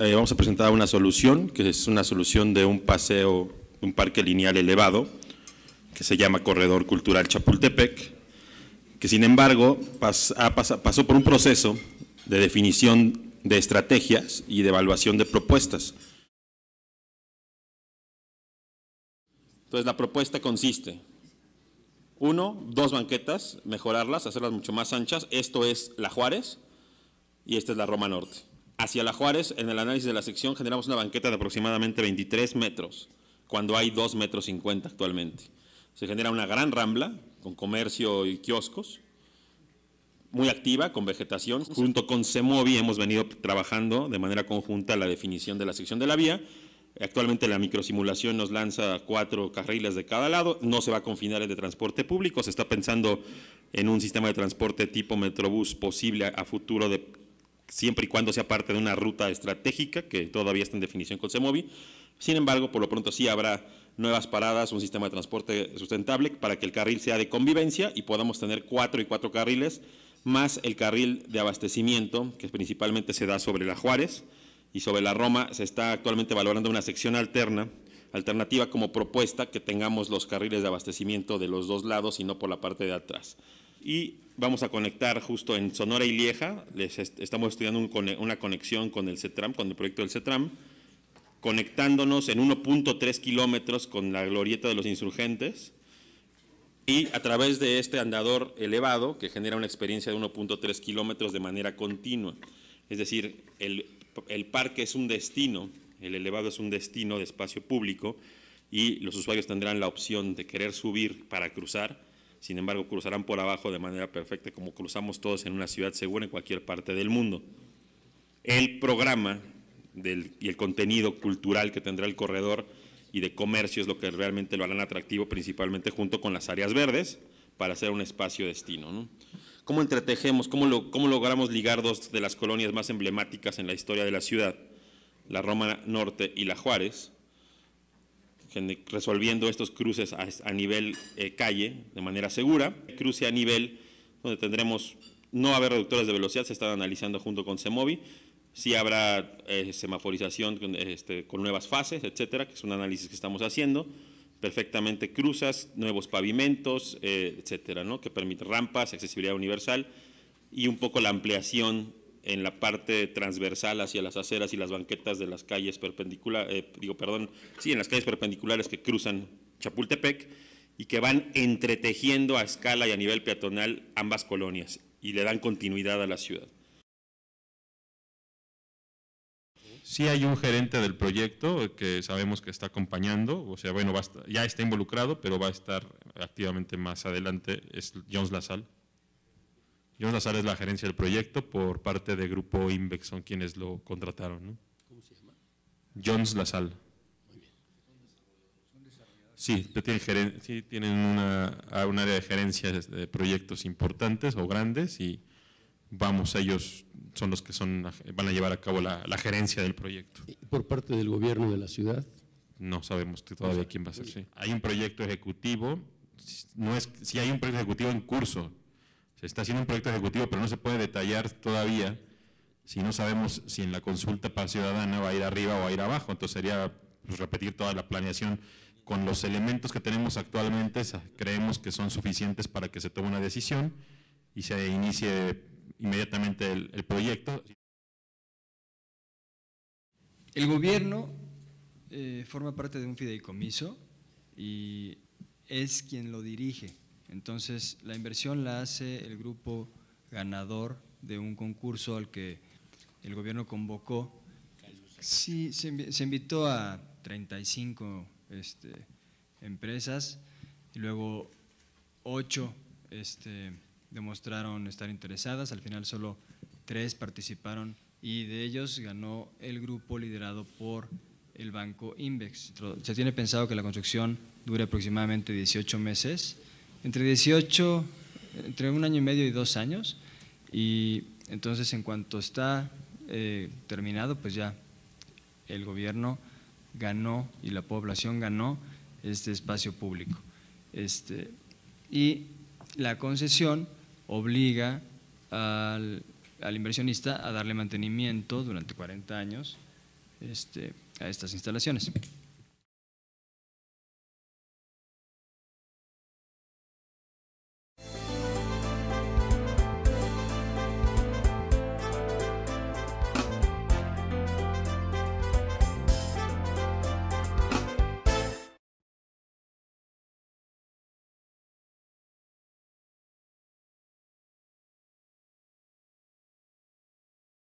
Eh, vamos a presentar una solución, que es una solución de un paseo, un parque lineal elevado, que se llama Corredor Cultural Chapultepec, que sin embargo pasó por un proceso de definición de estrategias y de evaluación de propuestas. Entonces la propuesta consiste, uno, dos banquetas, mejorarlas, hacerlas mucho más anchas, esto es la Juárez y esta es la Roma Norte. Hacia la Juárez, en el análisis de la sección, generamos una banqueta de aproximadamente 23 metros, cuando hay 2 metros 50 actualmente. Se genera una gran rambla con comercio y kioscos, muy activa, con vegetación. Junto con CEMOVI hemos venido trabajando de manera conjunta la definición de la sección de la vía. Actualmente la microsimulación nos lanza cuatro carriles de cada lado, no se va a confinar el de transporte público, se está pensando en un sistema de transporte tipo Metrobús posible a futuro de siempre y cuando sea parte de una ruta estratégica que todavía está en definición con CEMOVI. Sin embargo, por lo pronto sí habrá nuevas paradas, un sistema de transporte sustentable para que el carril sea de convivencia y podamos tener cuatro y cuatro carriles, más el carril de abastecimiento, que principalmente se da sobre la Juárez y sobre la Roma. Se está actualmente valorando una sección alterna, alternativa como propuesta que tengamos los carriles de abastecimiento de los dos lados y no por la parte de atrás. Y vamos a conectar justo en Sonora y Lieja, les estamos estudiando una conexión con el CETRAM, con el proyecto del CETRAM, conectándonos en 1.3 kilómetros con la glorieta de los insurgentes y a través de este andador elevado que genera una experiencia de 1.3 kilómetros de manera continua. Es decir, el, el parque es un destino, el elevado es un destino de espacio público y los usuarios tendrán la opción de querer subir para cruzar sin embargo cruzarán por abajo de manera perfecta como cruzamos todos en una ciudad segura en cualquier parte del mundo. El programa y el contenido cultural que tendrá el corredor y de comercio es lo que realmente lo harán atractivo, principalmente junto con las áreas verdes, para hacer un espacio destino. ¿Cómo entretejemos, lo, cómo logramos ligar dos de las colonias más emblemáticas en la historia de la ciudad, la Roma Norte y la Juárez? resolviendo estos cruces a, nivel eh, calle de manera segura. cruce a nivel donde tendremos, no haber reductores de velocidad, se están analizando junto con CEMOVI, sí habrá eh, semaforización este, con, nuevas fases, etcétera, que es un análisis que estamos haciendo, perfectamente cruzas, nuevos pavimentos, eh, etcétera, ¿no? que permite rampas, accesibilidad universal y un poco la ampliación en la parte transversal hacia las aceras y las banquetas de las calles perpendiculares, eh, perdón, sí, en las calles perpendiculares que cruzan Chapultepec y que van entretejiendo a escala y a nivel peatonal ambas colonias y le dan continuidad a la ciudad. Sí hay un gerente del proyecto que sabemos que está acompañando, o sea, bueno, ya está involucrado, pero va a estar activamente más adelante, es Jones Lasal. John Lazar es la gerencia del proyecto por parte de Grupo Invex, son quienes lo contrataron. ¿Cómo se llama? Jones Lazal. Sí, tienen, tienen una, ah, un área de gerencia de proyectos importantes o grandes y vamos, ellos son los que son, van a llevar a cabo la, gerencia del proyecto. ¿Y ¿Por parte del gobierno de la ciudad? No sabemos todavía quién va a ser. Hay un proyecto ejecutivo, si hay un proyecto ejecutivo en curso, se está haciendo un proyecto ejecutivo, pero no se puede detallar todavía si no sabemos si en la consulta para ciudadana va a ir arriba o va a ir abajo. Entonces sería pues, repetir toda la planeación con los elementos que tenemos actualmente, creemos que son suficientes para que se tome una decisión y se inicie inmediatamente el, proyecto. El gobierno eh, forma parte de un fideicomiso y es quien lo dirige. Entonces, la inversión la hace el grupo ganador de un concurso al que el gobierno convocó. Sí, se, invitó a 35 este, empresas y luego 8 este, demostraron estar interesadas, al final solo 3 participaron y de ellos ganó el grupo liderado por el banco Invex. Se tiene pensado que la construcción dure aproximadamente 18 meses entre 18, entre un año y medio y dos años, y entonces en cuanto está eh, terminado, pues ya el gobierno ganó y la población ganó este espacio público. Este, y la concesión obliga al, inversionista a darle mantenimiento durante 40 años este, a estas instalaciones.